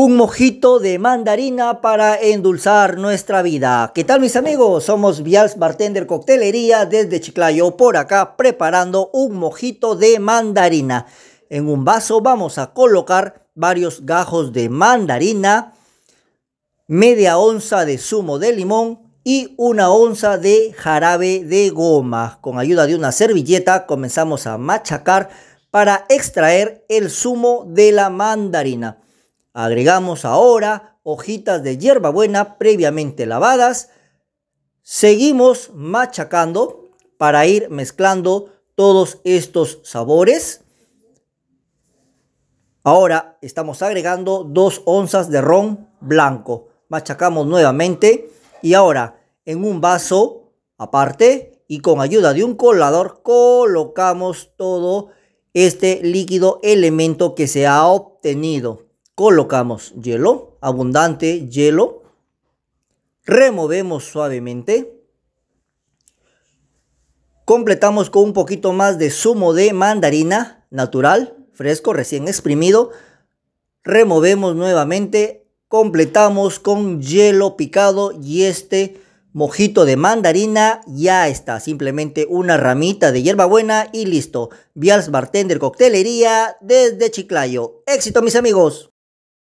Un mojito de mandarina para endulzar nuestra vida. ¿Qué tal mis amigos? Somos Vials Bartender Coctelería desde Chiclayo por acá preparando un mojito de mandarina. En un vaso vamos a colocar varios gajos de mandarina, media onza de zumo de limón y una onza de jarabe de goma. Con ayuda de una servilleta comenzamos a machacar para extraer el zumo de la mandarina. Agregamos ahora hojitas de hierbabuena previamente lavadas. Seguimos machacando para ir mezclando todos estos sabores. Ahora estamos agregando dos onzas de ron blanco. Machacamos nuevamente y ahora en un vaso aparte y con ayuda de un colador colocamos todo este líquido elemento que se ha obtenido colocamos hielo, abundante hielo, removemos suavemente, completamos con un poquito más de zumo de mandarina natural, fresco, recién exprimido, removemos nuevamente, completamos con hielo picado y este mojito de mandarina ya está. Simplemente una ramita de hierbabuena y listo. Vials Bartender Coctelería desde Chiclayo. ¡Éxito, mis amigos!